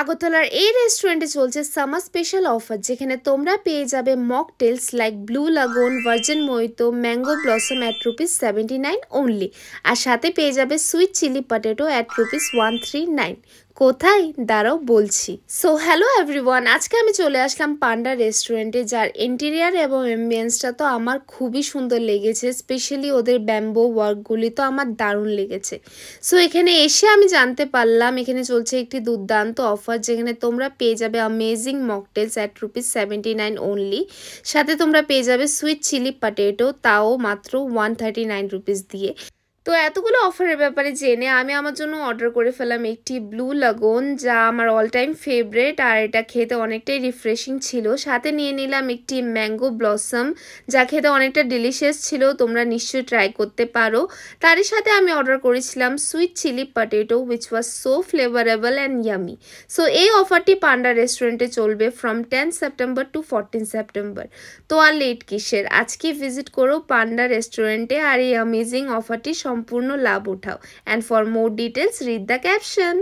আগরতলার এই রেস্টুরেন্টে চলছে সামার স্পেশাল অফার যেখানে তোমরা পেয়ে যাবে mocktails like blue lagoon virgin mojito mango blossom at rupees seventy nine আর সাথে পেয়ে যাবে sweet chilli potato at rupees one three nine কোথায় দাঁড়াও বলছি সো হ্যালো এভরিওয়ান আজকে আমি চলে আসলাম পান্ডা রেস্টুরেন্টে যার ইন্টেরিয়ার এবং এম্বিয়েন্সটা তো আমার খুবই সুন্দর লেগেছে স্পেশালি ওদের ব্যাম্বো ওয়ার্কগুলি তো আমার দারুণ লেগেছে সো এখানে এসে আমি জানতে পারলাম এখানে চলছে একটি দুর্দান্ত অফ অফার যেখানে তোমরা পেয়ে যাবে amazing mocktails at rupees seventy nine only সাথে তোমরা পেয়ে যাবে সুইট চিলি পটেটো তাও মাত্র ওয়ান থার্টি নাইন রুপিস দিয়ে তো এতগুলো অফারের ব্যাপারে জেনে আমি আমার জন্য অর্ডার করে ফেলাম একটি ব্লু লাগন যা আমার অল টাইম ফেভারেট আর এটা খেতে অনেকটাই রিফ্রেশিং ছিল সাথে নিয়ে নিলাম একটি ম্যাঙ্গো ব্লসম যা খেতে অনেকটা ডিলিশিয়াস ছিল তোমরা নিশ্চয়ই ট্রাই করতে পারো তারই সাথে আমি অর্ডার করেছিলাম sweet chilli potato which was so flavourable and yummy so এই অফারটি পান্ডা রেস্টুরেন্টে চলবে from ten September to fourteen September তো আর লেট কিসের আজকে ভিজিট করো পান্ডা রেস্টুরেন্টে আর এই অ্যামেজিং অফারটি সম্পূর্ণ লাভ উঠাও and for more details read the caption